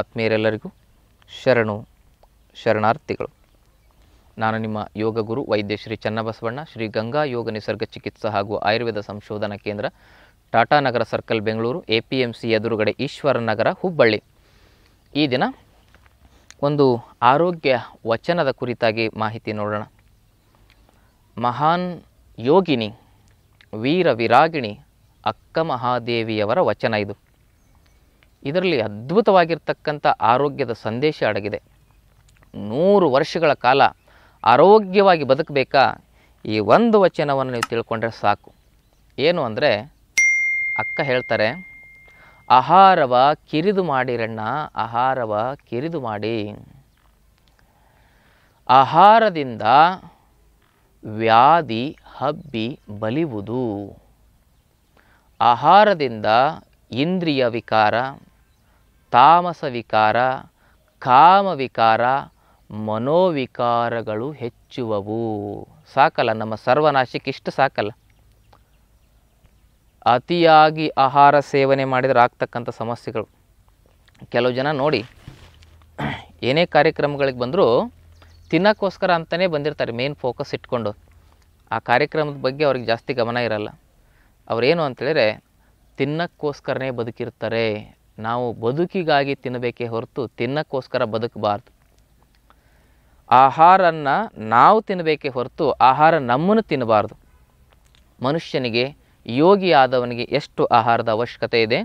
ಆತ್ಮೀಯರೆಲ್ಲರಿಗೂ ಶರಣು ಶರಣಾರ್ಥಿಗಳು ನಾನು ನಿಮ್ಮ ಯೋಗ ಗುರು ವೈದ್ಯ ಶ್ರೀ ಚನ್ನಬಸವಣ್ಣ ಶ್ರೀ ಗಂಗಾ ಯೋಗ ನಿಸರ್ಗ ಚಿಕಿತ್ಸಾ ಹಾಗೂ ಆಯುರ್ವೇದ ಸಂಶೋಧನಾ ಕೇಂದ್ರ Tata Nagar circle Bengaluru A P M C ಎದುರುಗಡೆ ಈಶ್ವರ ನಗರ ಹುಬ್ಬಳ್ಳಿ ಈ ದಿನ ಒಂದು ಆರೋಗ್ಯ ವಚನದ ಕುರಿತಾಗಿ ಮಾಹಿತಿ ನೋಡೋಣ ಮಹಾನ್ ಯೋಗಿನಿ ವೀರ ವಿರಾಗಿಣಿ ಅಕ್ಕ ಮಹಾದೇವಿಯವರ ವಚನ ಇದು ಇದರಲ್ಲಿ ಅದ್ಭುತವಾಗಿರ್ತಕ್ಕಂಥ ಆರೋಗ್ಯದ ಸಂದೇಶ ಅಡಗಿದೆ ನೂರು ವರ್ಷಗಳ ಕಾಲ ಆರೋಗ್ಯವಾಗಿ ಬದುಕಬೇಕಾ ಈ ಒಂದು ವಚನವನ್ನು ನೀವು ತಿಳ್ಕೊಂಡ್ರೆ ಸಾಕು ಏನು ಅಂದರೆ ಅಕ್ಕ ಹೇಳ್ತಾರೆ ಆಹಾರವ ಕಿರಿದು ಮಾಡಿರಣ್ಣ ಆಹಾರವ ಕಿರಿದು ಮಾಡಿ ಆಹಾರದಿಂದ ವ್ಯಾಧಿ ಹಬ್ಬಿ ಬಲಿವುದು ಆಹಾರದಿಂದ ಇಂದ್ರಿಯ ವಿಕಾರ ತಾಮಸ ವಿಕಾರ ಕಾಮ ವಿಕಾರ ಮನೋವಿಕಾರಗಳು ಹೆಚ್ಚುವವು ಸಾಕಲ್ಲ ನಮ್ಮ ಸರ್ವನಾಶಕ್ಕೆ ಇಷ್ಟು ಸಾಕಲ್ಲ ಅತಿಯಾಗಿ ಆಹಾರ ಸೇವನೆ ಮಾಡಿದರೆ ಆಗ್ತಕ್ಕಂಥ ಸಮಸ್ಯೆಗಳು ಕೆಲವು ಜನ ನೋಡಿ ಏನೇ ಕಾರ್ಯಕ್ರಮಗಳಿಗೆ ಬಂದರೂ ತಿನ್ನೋಕ್ಕೋಸ್ಕರ ಅಂತಲೇ ಬಂದಿರ್ತಾರೆ ಮೇನ್ ಫೋಕಸ್ ಇಟ್ಕೊಂಡು ಆ ಕಾರ್ಯಕ್ರಮದ ಬಗ್ಗೆ ಅವ್ರಿಗೆ ಜಾಸ್ತಿ ಗಮನ ಇರಲ್ಲ ಅವರೇನು ಅಂತೇಳಿದರೆ ತಿನ್ನಕ್ಕೋಸ್ಕರನೇ ಬದುಕಿರ್ತಾರೆ ನಾವು ಬದುಕಿಗಾಗಿ ತಿನ್ನಬೇಕೇ ಹೊರತು ತಿನ್ನಕ್ಕೋಸ್ಕರ ಬದುಕಬಾರ್ದು ಆಹಾರನ್ನು ನಾವು ತಿನ್ನಬೇಕೇ ಹೊರತು ಆಹಾರ ನಮ್ಮನ್ನು ತಿನ್ನಬಾರ್ದು ಮನುಷ್ಯನಿಗೆ ಯೋಗಿ ಆದವನಿಗೆ ಎಷ್ಟು ಆಹಾರದ ಅವಶ್ಯಕತೆ ಇದೆ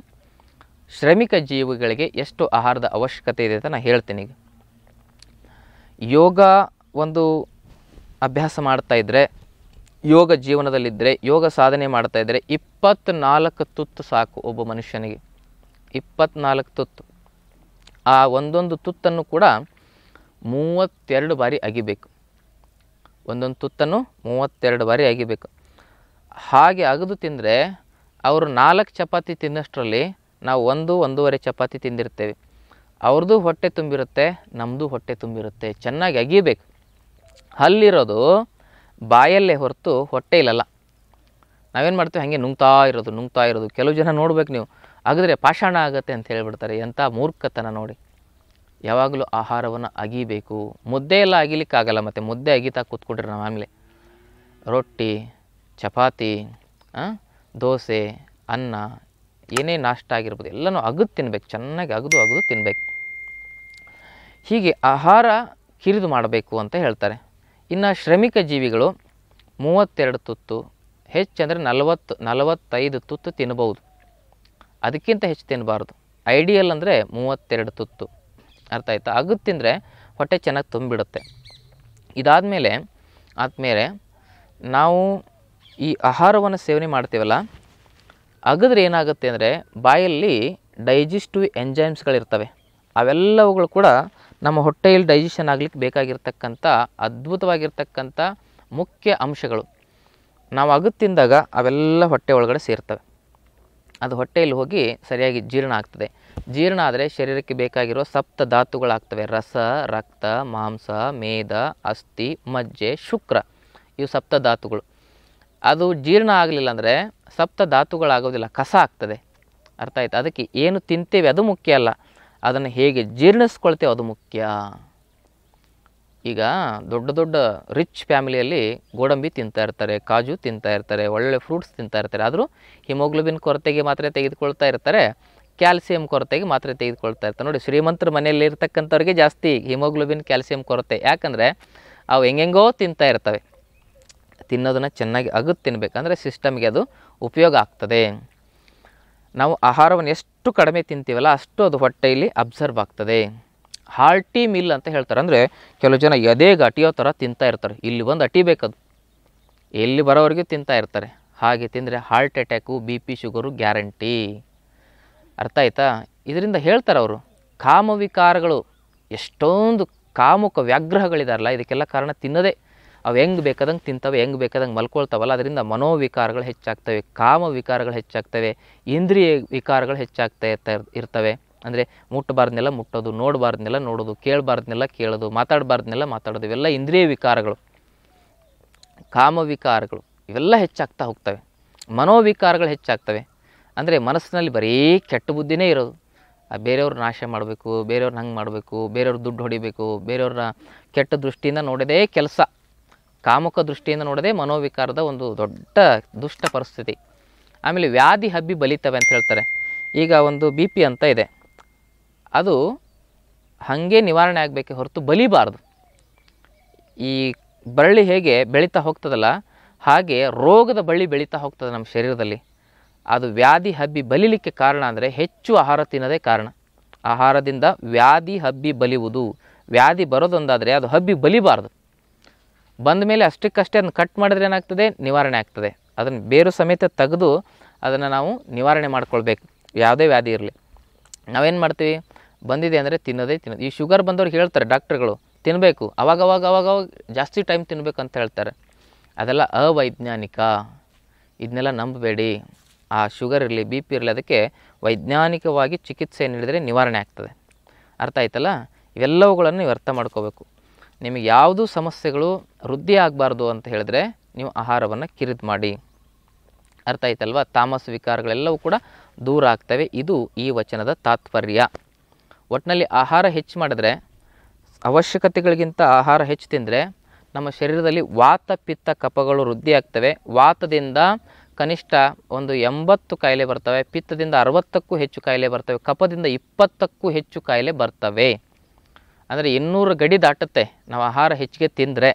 ಶ್ರಮಿಕ ಜೀವಿಗಳಿಗೆ ಎಷ್ಟು ಆಹಾರದ ಅವಶ್ಯಕತೆ ಇದೆ ಅಂತ ನಾನು ಹೇಳ್ತೀನಿ ಈಗ ಯೋಗ ಒಂದು ಅಭ್ಯಾಸ ಮಾಡ್ತಾ ಇದ್ದರೆ ಯೋಗ ಜೀವನದಲ್ಲಿದ್ದರೆ ಯೋಗ ಸಾಧನೆ ಮಾಡ್ತಾ ಇದ್ದರೆ ಇಪ್ಪತ್ತ್ನಾಲ್ಕು ತುತ್ತು ಸಾಕು ಒಬ್ಬ ಮನುಷ್ಯನಿಗೆ ಇಪ್ಪತ್ನಾಲ್ಕು ತುತ್ತು ಆ ಒಂದೊಂದು ತುತ್ತನ್ನು ಕೂಡ ಮೂವತ್ತೆರಡು ಬಾರಿ ಅಗಿಬೇಕು ಒಂದೊಂದು ತುತ್ತನ್ನು ಮೂವತ್ತೆರಡು ಬಾರಿ ಅಗಿಬೇಕು ಹಾಗೆ ಅಗದು ತಿಂದರೆ ಅವರು ನಾಲ್ಕು ಚಪಾತಿ ತಿನ್ನಷ್ಟರಲ್ಲಿ ನಾವು ಒಂದು ಒಂದೂವರೆ ಚಪಾತಿ ತಿಂದಿರ್ತೇವೆ ಅವ್ರದ್ದು ಹೊಟ್ಟೆ ತುಂಬಿರುತ್ತೆ ನಮ್ಮದು ಹೊಟ್ಟೆ ತುಂಬಿರುತ್ತೆ ಚೆನ್ನಾಗಿ ಅಗಿಬೇಕು ಅಲ್ಲಿರೋದು ಬಾಯಲ್ಲೇ ಹೊರತು ಹೊಟ್ಟೆ ಇಲ್ಲಲ್ಲ ನಾವೇನು ಮಾಡ್ತೀವಿ ಹಾಗೆ ನುಂಗ್ತಾ ಇರೋದು ನುಂಗ್ತಾ ಇರೋದು ಕೆಲವು ಜನ ನೋಡ್ಬೇಕು ನೀವು ಅಗದ್ರೆ ಪಾಷಾಣ ಆಗುತ್ತೆ ಅಂತ ಹೇಳಿಬಿಡ್ತಾರೆ ಎಂಥ ಮೂರ್ಖತನ ನೋಡಿ ಯಾವಾಗಲೂ ಆಹಾರವನ್ನು ಅಗಿಬೇಕು ಮುದ್ದೆ ಎಲ್ಲ ಅಗಿಲಿಕ್ಕಾಗಲ್ಲ ಮತ್ತು ಮುದ್ದೆ ಅಗಿತಾ ಕೂತ್ಕೊಂಡ್ರೆ ನಾವು ಆಮೇಲೆ ರೊಟ್ಟಿ ಚಪಾತಿ ದೋಸೆ ಅನ್ನ ಏನೇ ನಾಷ್ಟ ಆಗಿರ್ಬೋದು ಎಲ್ಲನೂ ಅಗದು ತಿನ್ಬೇಕು ಚೆನ್ನಾಗಿ ಅಗದು ಅಗದು ತಿನ್ಬೇಕು ಹೀಗೆ ಆಹಾರ ಕಿರಿದು ಮಾಡಬೇಕು ಅಂತ ಹೇಳ್ತಾರೆ ಇನ್ನು ಶ್ರಮಿಕ ಜೀವಿಗಳು ಮೂವತ್ತೆರಡು ತುತ್ತು ಹೆಚ್ಚಂದರೆ ನಲವತ್ತು ನಲವತ್ತೈದು ತುತ್ತು ತಿನ್ಬೋದು ಅದಕ್ಕಿಂತ ಹೆಚ್ಚು ತಿನ್ನಬಾರ್ದು ಐಡಿಯಲ್ ಅಂದರೆ ಮೂವತ್ತೆರಡು ತುತ್ತು ಅರ್ಥ ಆಯ್ತಾ ಅಗದು ತಿಂದರೆ ಹೊಟ್ಟೆ ಚೆನ್ನಾಗಿ ತುಂಬಿಡುತ್ತೆ ಇದಾದಮೇಲೆ ಆದಮೇಲೆ ನಾವು ಈ ಆಹಾರವನ್ನು ಸೇವನೆ ಮಾಡ್ತೀವಲ್ಲ ಅಗದ್ರೆ ಏನಾಗುತ್ತೆ ಅಂದರೆ ಬಾಯಲ್ಲಿ ಡೈಜೆಸ್ಟಿವ್ ಎಂಜೈಮ್ಸ್ಗಳಿರ್ತವೆ ಅವೆಲ್ಲವುಗಳು ಕೂಡ ನಮ್ಮ ಹೊಟ್ಟೆಯಲ್ಲಿ ಡೈಜೆಷನ್ ಆಗಲಿಕ್ಕೆ ಬೇಕಾಗಿರ್ತಕ್ಕಂಥ ಅದ್ಭುತವಾಗಿರ್ತಕ್ಕಂಥ ಮುಖ್ಯ ಅಂಶಗಳು ನಾವು ಅಗದು ತಿಂದಾಗ ಅವೆಲ್ಲ ಹೊಟ್ಟೆ ಒಳಗಡೆ ಸೇರ್ತವೆ ಅದು ಹೊಟ್ಟೆಯಲ್ಲಿ ಹೋಗಿ ಸರಿಯಾಗಿ ಜೀರ್ಣ ಆಗ್ತದೆ ಜೀರ್ಣ ಆದರೆ ಶರೀರಕ್ಕೆ ಬೇಕಾಗಿರೋ ಸಪ್ತ ಧಾತುಗಳಾಗ್ತವೆ ರಸ ರಕ್ತ ಮಾಂಸ ಮೇದ ಅಸ್ಥಿ ಮಜ್ಜೆ ಶುಕ್ರ ಇವು ಸಪ್ತ ಧಾತುಗಳು ಅದು ಜೀರ್ಣ ಆಗಲಿಲ್ಲ ಅಂದರೆ ಸಪ್ತ ಧಾತುಗಳಾಗೋದಿಲ್ಲ ಕಸ ಆಗ್ತದೆ ಅರ್ಥ ಆಯ್ತು ಅದಕ್ಕೆ ಏನು ತಿಂತೇವೆ ಅದು ಮುಖ್ಯ ಅಲ್ಲ ಅದನ್ನು ಹೇಗೆ ಜೀರ್ಣಿಸ್ಕೊಳ್ತೇವೆ ಅದು ಮುಖ್ಯ ಈಗ ದೊಡ್ಡ ದೊಡ್ಡ ರಿಚ್ ಫ್ಯಾಮಿಲಿಯಲ್ಲಿ ಗೋಡಂಬಿ ತಿಂತಾ ಇರ್ತಾರೆ ಕಾಜು ತಿಂತಾ ಇರ್ತಾರೆ ಒಳ್ಳೆ ಫ್ರೂಟ್ಸ್ ತಿಂತಾ ಇರ್ತಾರೆ ಆದರೂ ಹಿಮೋಗ್ಲೋಬಿನ್ ಕೊರತೆಗೆ ಮಾತ್ರೆ ತೆಗೆದುಕೊಳ್ತಾ ಇರ್ತಾರೆ ಕ್ಯಾಲ್ಸಿಯಂ ಕೊರತೆಗೆ ಮಾತ್ರೆ ತೆಗೆದುಕೊಳ್ತಾ ಇರ್ತಾರೆ ನೋಡಿ ಶ್ರೀಮಂತರ ಮನೆಯಲ್ಲಿ ಇರ್ತಕ್ಕಂಥವ್ರಿಗೆ ಜಾಸ್ತಿ ಹಿಮೋಗ್ಲೋಬಿನ್ ಕ್ಯಾಲ್ಸಿಯಂ ಕೊರತೆ ಯಾಕಂದರೆ ಅವು ಹೆಂಗೆಂಗೋ ತಿಂತಾ ಇರ್ತವೆ ತಿನ್ನೋದನ್ನು ಚೆನ್ನಾಗಿ ಅಗದು ತಿನ್ನಬೇಕಂದ್ರೆ ಸಿಸ್ಟಮ್ಗೆ ಅದು ಉಪಯೋಗ ಆಗ್ತದೆ ನಾವು ಆಹಾರವನ್ನು ಎಷ್ಟು ಕಡಿಮೆ ತಿಂತೀವಲ್ಲ ಅಷ್ಟು ಅದು ಹೊಟ್ಟೆಯಲ್ಲಿ ಅಬ್ಸರ್ವ್ ಆಗ್ತದೆ ಹಾರ್ಟಿ ಮಿಲ್ ಅಂತ ಹೇಳ್ತಾರೆ ಅಂದರೆ ಕೆಲವು ಜನ ಎದೆಗೆ ಅಟಿಯೋ ಥರ ತಿಂತಾ ಇರ್ತಾರೆ ಇಲ್ಲಿ ಬಂದು ಬೇಕದು ಎಲ್ಲಿ ಬರೋವರೆಗೂ ತಿಂತಾ ಇರ್ತಾರೆ ಹಾಗೆ ತಿಂದರೆ heart attack B P sugar guarantee ಅರ್ಥ ಆಯ್ತಾ ಇದರಿಂದ ಹೇಳ್ತಾರೆ ಅವರು ಕಾಮವಿಕಾರಗಳು ಎಷ್ಟೊಂದು ಕಾಮುಕ ವ್ಯಾಘ್ರಹಗಳಿದಾರಲ್ಲ ಇದಕ್ಕೆಲ್ಲ ಕಾರಣ ತಿನ್ನದೇ ಅವು ಹೆಂಗೆ ಬೇಕಾದಂಗೆ ತಿಂತವೆ ಹೆಂಗೆ ಬೇಕಾದಂಗೆ ಮಲ್ಕೊಳ್ತಾವಲ್ಲ ಅದರಿಂದ ಮನೋವಿಕಾರಗಳು ಹೆಚ್ಚಾಗ್ತವೆ ಕಾಮ ವಿಕಾರಗಳು ಹೆಚ್ಚಾಗ್ತವೆ ಇಂದ್ರಿಯ ವಿಕಾರಗಳು ಹೆಚ್ಚಾಗ್ತಾ ಇರ್ತಾ ಇರ್ತವೆ ಅಂದರೆ ಮುಟ್ಟಬಾರ್ದನ್ನೆಲ್ಲ ಮುಟ್ಟೋದು ನೋಡಬಾರ್ದನ್ನೆಲ್ಲ ನೋಡೋದು ಕೇಳಬಾರ್ದನ್ನೆಲ್ಲ ಕೇಳೋದು ಮಾತಾಡಬಾರ್ದನ್ನೆಲ್ಲ ಮಾತಾಡೋದು ಇವೆಲ್ಲ ಇಂದ್ರಿಯ ವಿಕಾರಗಳು ಕಾಮವಿಕಾರಗಳು ಇವೆಲ್ಲ ಹೆಚ್ಚಾಗ್ತಾ ಹೋಗ್ತವೆ ಮನೋವಿಕಾರಗಳು ಹೆಚ್ಚಾಗ್ತವೆ ಅಂದರೆ ಮನಸ್ಸಿನಲ್ಲಿ ಬರೀ ಕೆಟ್ಟ ಬುದ್ಧಿನೇ ಇರೋದು ಬೇರೆಯವ್ರ ನಾಶ ಮಾಡಬೇಕು ಬೇರೆಯವ್ರನ್ನ ಹಂಗೆ ಮಾಡಬೇಕು ಬೇರೆಯವ್ರ ದುಡ್ಡು ಹೊಡಿಬೇಕು ಬೇರೆಯವ್ರನ್ನ ಕೆಟ್ಟ ದೃಷ್ಟಿಯಿಂದ ನೋಡೋದೇ ಕೆಲಸ ಕಾಮಕ ದೃಷ್ಟಿಯಿಂದ ನೋಡೋದೇ ಮನೋವಿಕಾರದ ಒಂದು ದೊಡ್ಡ ದುಷ್ಟ ಪರಿಸ್ಥಿತಿ ಆಮೇಲೆ ವ್ಯಾಧಿ ಹಬ್ಬಿ ಬಲಿತವೆ ಅಂತ ಹೇಳ್ತಾರೆ ಈಗ ಒಂದು ಬಿ ಪಿ ಅಂತ ಇದೆ ಅದು ಹಾಗೆ ನಿವಾರಣೆ ಆಗಬೇಕೆ ಹೊರತು ಬಲಿಬಾರ್ದು ಈ ಬಳ್ಳಿ ಹೇಗೆ ಬೆಳೀತಾ ಹೋಗ್ತದಲ್ಲ ಹಾಗೆ ರೋಗದ ಬಳ್ಳಿ ಬೆಳೀತಾ ಹೋಗ್ತದೆ ನಮ್ಮ ಶರೀರದಲ್ಲಿ ಅದು ವ್ಯಾಧಿ ಹಬ್ಬಿ ಬಲಿಲಿಕ್ಕೆ ಕಾರಣ ಅಂದರೆ ಹೆಚ್ಚು ಆಹಾರ ತಿನ್ನೋದೇ ಕಾರಣ ಆಹಾರದಿಂದ ವ್ಯಾಧಿ ಹಬ್ಬಿ ಬಲಿಯುವುದು ವ್ಯಾಧಿ ಬರೋದೊಂದಾದರೆ ಅದು ಹಬ್ಬಿ ಬಲಿಬಾರ್ದು ಬಂದ ಮೇಲೆ ಅಷ್ಟಕ್ಕಷ್ಟೇ ಅದನ್ನು ಕಟ್ ಮಾಡಿದ್ರೆ ಏನಾಗ್ತದೆ ನಿವಾರಣೆ ಆಗ್ತದೆ ಅದನ್ನು ಬೇರು ಸಮೇತ ತೆಗೆದು ಅದನ್ನು ನಾವು ನಿವಾರಣೆ ಮಾಡ್ಕೊಳ್ಬೇಕು ಯಾವುದೇ ವ್ಯಾಧಿ ಇರಲಿ ನಾವೇನು ಮಾಡ್ತೀವಿ ಬಂದಿದೆ ಅಂದರೆ ತಿನ್ನೋದೇ ತಿನ್ನೋದು ಈ ಶುಗರ್ ಬಂದವ್ರಿಗೆ ಹೇಳ್ತಾರೆ ಡಾಕ್ಟ್ರುಗಳು ತಿನ್ನಬೇಕು ಅವಾಗವಾಗ ಅವಾಗ ಜಾಸ್ತಿ ಟೈಮ್ ತಿನ್ನಬೇಕಂತ ಹೇಳ್ತಾರೆ ಅದೆಲ್ಲ ಅವೈಜ್ಞಾನಿಕ ಇದನ್ನೆಲ್ಲ ನಂಬಬೇಡಿ ಆ ಶುಗರ್ ಇರಲಿ ಬಿ ಪಿ ಇರಲಿ ಅದಕ್ಕೆ ವೈಜ್ಞಾನಿಕವಾಗಿ ಚಿಕಿತ್ಸೆ ನೀಡಿದರೆ ನಿವಾರಣೆ ಆಗ್ತದೆ ಅರ್ಥ ಆಯ್ತಲ್ಲ ಇವೆಲ್ಲವುಗಳನ್ನು ನೀವು ಅರ್ಥ ಮಾಡ್ಕೋಬೇಕು ನಿಮಗೆ ಯಾವುದೂ ಸಮಸ್ಯೆಗಳು ವೃದ್ಧಿ ಆಗಬಾರ್ದು ಅಂತ ಹೇಳಿದ್ರೆ ನೀವು ಆಹಾರವನ್ನು ಕಿರಿದು ಮಾಡಿ ಅರ್ಥ ಆಯ್ತಲ್ವ ತಾಮಸ ವಿಕಾರಗಳೆಲ್ಲವೂ ಕೂಡ ದೂರ ಆಗ್ತವೆ ಇದು ಈ ವಚನದ ತಾತ್ಪರ್ಯ ಒಟ್ಟಿನಲ್ಲಿ ಆಹಾರ ಹೆಚ್ಚು ಮಾಡಿದ್ರೆ ಅವಶ್ಯಕತೆಗಳಿಗಿಂತ ಆಹಾರ ಹೆಚ್ಚು ತಿಂದರೆ ನಮ್ಮ ಶರೀರದಲ್ಲಿ ವಾತ ಪಿತ್ತ ಕಪಗಳು ವೃದ್ಧಿ ಆಗ್ತವೆ ವಾತದಿಂದ ಕನಿಷ್ಠ ಒಂದು ಎಂಬತ್ತು ಕಾಯಿಲೆ ಬರ್ತವೆ ಪಿತ್ತದಿಂದ ಅರವತ್ತಕ್ಕೂ ಹೆಚ್ಚು ಕಾಯಿಲೆ ಬರ್ತವೆ ಕಪದಿಂದ ಇಪ್ಪತ್ತಕ್ಕೂ ಹೆಚ್ಚು ಕಾಯಿಲೆ ಬರ್ತವೆ ಅಂದರೆ ಇನ್ನೂರು ಗಡಿ ದಾಟುತ್ತೆ ನಾವು ಆಹಾರ ಹೆಚ್ಚಿಗೆ ತಿಂದರೆ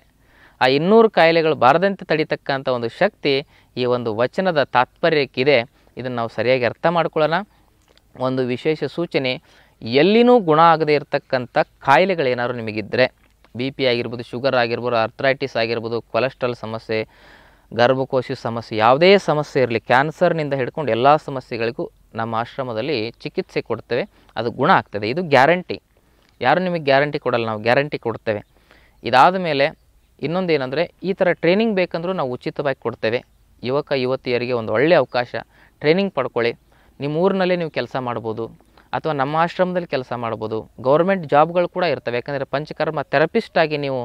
ಆ ಇನ್ನೂರು ಕಾಯಿಲೆಗಳು ಬಾರದಂತೆ ತಡಿತಕ್ಕಂಥ ಒಂದು ಶಕ್ತಿ ಈ ಒಂದು ವಚನದ ತಾತ್ಪರ್ಯಕ್ಕಿದೆ ಇದನ್ನು ನಾವು ಸರಿಯಾಗಿ ಅರ್ಥ ಮಾಡ್ಕೊಳ್ಳೋಣ ಒಂದು ವಿಶೇಷ ಸೂಚನೆ ಎಲ್ಲಿನೂ ಗುಣ ಆಗದೆ ಇರತಕ್ಕಂಥ ಕಾಯಿಲೆಗಳೇನಾದ್ರು ನಿಮಗಿದ್ದರೆ ಬಿ ಪಿ ಆಗಿರ್ಬೋದು ಶುಗರ್ ಆಗಿರ್ಬೋದು ಅರ್ಥ್ರೈಟಿಸ್ ಆಗಿರ್ಬೋದು ಕೊಲೆಸ್ಟ್ರಾಲ್ ಸಮಸ್ಯೆ ಗರ್ಭಕೋಶ ಸಮಸ್ಯೆ ಯಾವುದೇ ಸಮಸ್ಯೆ ಇರಲಿ ಕ್ಯಾನ್ಸರ್ನಿಂದ ಹಿಡ್ಕೊಂಡು ಎಲ್ಲ ಸಮಸ್ಯೆಗಳಿಗೂ ನಮ್ಮ ಆಶ್ರಮದಲ್ಲಿ ಚಿಕಿತ್ಸೆ ಕೊಡ್ತೇವೆ ಅದು ಗುಣ ಆಗ್ತದೆ ಇದು ಗ್ಯಾರಂಟಿ ಯಾರು ನಿಮಗೆ ಗ್ಯಾರಂಟಿ ಕೊಡಲ್ಲ ನಾವು ಗ್ಯಾರಂಟಿ ಕೊಡ್ತೇವೆ ಇದಾದ ಮೇಲೆ ಇನ್ನೊಂದು ಏನಂದರೆ ಈ ಥರ ಟ್ರೈನಿಂಗ್ ಬೇಕಂದರೂ ನಾವು ಉಚಿತವಾಗಿ ಕೊಡ್ತೇವೆ ಯುವಕ ಯುವತಿಯರಿಗೆ ಒಂದು ಒಳ್ಳೆಯ ಅವಕಾಶ ಟ್ರೈನಿಂಗ್ ಪಡ್ಕೊಳ್ಳಿ ನಿಮ್ಮ ಊರಿನಲ್ಲೇ ನೀವು ಕೆಲಸ ಮಾಡ್ಬೋದು ಅಥವಾ ನಮ್ಮ ಆಶ್ರಮದಲ್ಲಿ ಕೆಲಸ ಮಾಡ್ಬೋದು ಗೌರ್ಮೆಂಟ್ ಜಾಬ್ಗಳು ಕೂಡ ಇರ್ತವೆ ಯಾಕಂದರೆ ಪಂಚಕರ್ಮ ಥೆರಪಿಸ್ಟಾಗಿ ನೀವು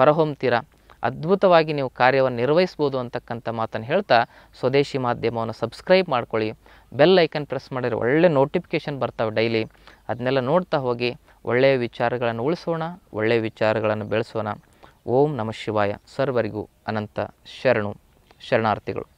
ಹೊರಹೊಮ್ತೀರಾ ಅದ್ಭುತವಾಗಿ ನೀವು ಕಾರ್ಯವನ್ನು ನಿರ್ವಹಿಸ್ಬೋದು ಅಂತಕ್ಕಂಥ ಮಾತನ್ನು ಹೇಳ್ತಾ ಸ್ವದೇಶಿ ಮಾಧ್ಯಮವನ್ನು ಸಬ್ಸ್ಕ್ರೈಬ್ ಮಾಡ್ಕೊಳ್ಳಿ ಬೆಲ್ ಐಕನ್ ಪ್ರೆಸ್ ಮಾಡಿದರೆ ಒಳ್ಳೆ ನೋಟಿಫಿಕೇಷನ್ ಬರ್ತವೆ ಡೈಲಿ ಅದನ್ನೆಲ್ಲ ನೋಡ್ತಾ ಹೋಗಿ ಒಳ್ಳೆಯ ವಿಚಾರಗಳನ್ನು ಉಳಿಸೋಣ ಒಳ್ಳೆಯ ವಿಚಾರಗಳನ್ನು ಬೆಳೆಸೋಣ ಓಂ ನಮಃ ಶಿವಾಯ ಸರ್ವರಿಗೂ ಅನಂತ ಶರಣು ಶರಣಾರ್ಥಿಗಳು